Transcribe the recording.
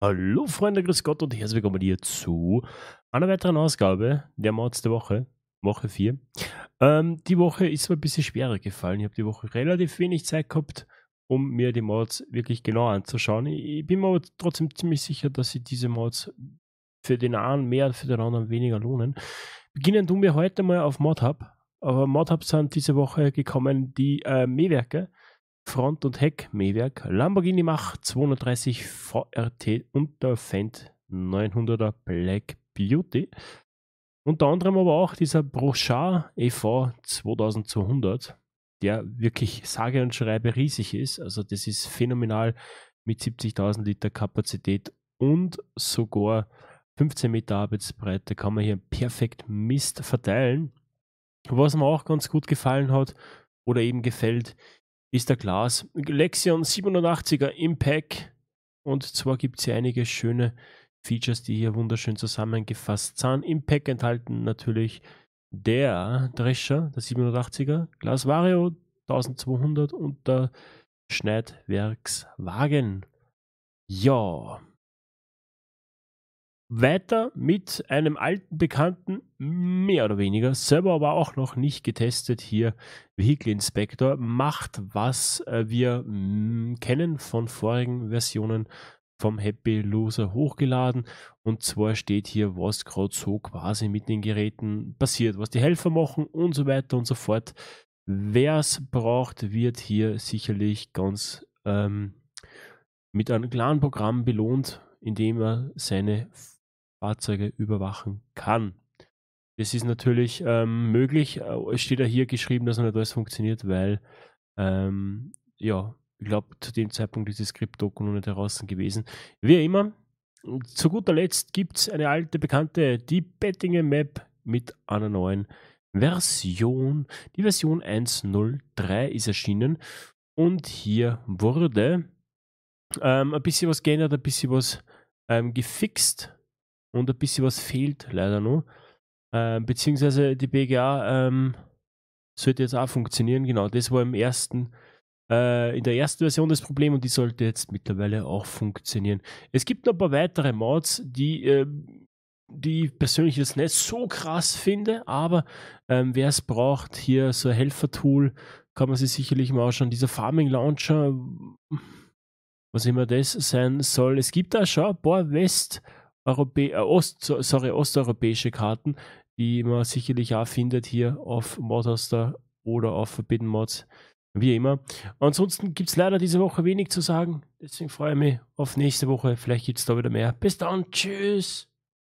Hallo Freunde, grüß Gott und herzlich willkommen hier zu einer weiteren Ausgabe der Mods der Woche, Woche 4. Ähm, die Woche ist mir ein bisschen schwerer gefallen. Ich habe die Woche relativ wenig Zeit gehabt, um mir die Mods wirklich genau anzuschauen. Ich bin mir aber trotzdem ziemlich sicher, dass sich diese Mods für den einen mehr, für den anderen weniger lohnen. Beginnen tun wir heute mal auf ModHub. Aber ModHub sind diese Woche gekommen, die äh, Mähwerke. Front- und Heck-Mähwerk, Lamborghini Mach 230 VRT und der Fendt 900er Black Beauty. Unter anderem aber auch dieser Brochard EV 2200, der wirklich sage und schreibe riesig ist. Also das ist phänomenal mit 70.000 Liter Kapazität und sogar 15 Meter Arbeitsbreite kann man hier perfekt Mist verteilen. Was mir auch ganz gut gefallen hat oder eben gefällt, ist der Glas. Lexion 87er im Pack. Und zwar gibt es hier einige schöne Features, die hier wunderschön zusammengefasst sind. Im Pack enthalten natürlich der Drescher, der 780er, Glas Vario 1200 und der Schneidwerkswagen. Ja, weiter mit einem alten Bekannten, mehr oder weniger. Selber aber auch noch nicht getestet hier. Vehicle Inspector macht, was äh, wir mm, kennen von vorigen Versionen vom Happy Loser hochgeladen. Und zwar steht hier, was gerade so quasi mit den Geräten passiert, was die Helfer machen und so weiter und so fort. Wer es braucht, wird hier sicherlich ganz ähm, mit einem klaren Programm belohnt, indem er seine Fahrzeuge überwachen kann. Das ist natürlich ähm, möglich. Äh, es steht ja hier geschrieben, dass noch nicht alles funktioniert, weil ähm, ja, ich glaube, zu dem Zeitpunkt ist das Skript-Doku noch nicht draußen gewesen. Wie immer, zu guter Letzt gibt es eine alte Bekannte, die Bettingen Map mit einer neuen Version. Die Version 1.03 ist erschienen und hier wurde ähm, ein bisschen was geändert, ein bisschen was ähm, gefixt und ein bisschen was fehlt leider noch. Ähm, beziehungsweise die BGA ähm, sollte jetzt auch funktionieren, genau. Das war im ersten, äh, in der ersten Version das Problem und die sollte jetzt mittlerweile auch funktionieren. Es gibt noch ein paar weitere Mods, die, äh, die ich persönlich jetzt nicht so krass finde, aber ähm, wer es braucht, hier so ein Helfer-Tool, kann man sich sicherlich mal anschauen. Dieser Farming Launcher, was immer das sein soll. Es gibt da schon ein paar West- Europä äh, Ost, sorry, osteuropäische Karten, die man sicherlich auch findet hier auf Modhoster oder auf Forbidden Mods, wie immer. Ansonsten gibt es leider diese Woche wenig zu sagen, deswegen freue ich mich auf nächste Woche. Vielleicht gibt es da wieder mehr. Bis dann, tschüss!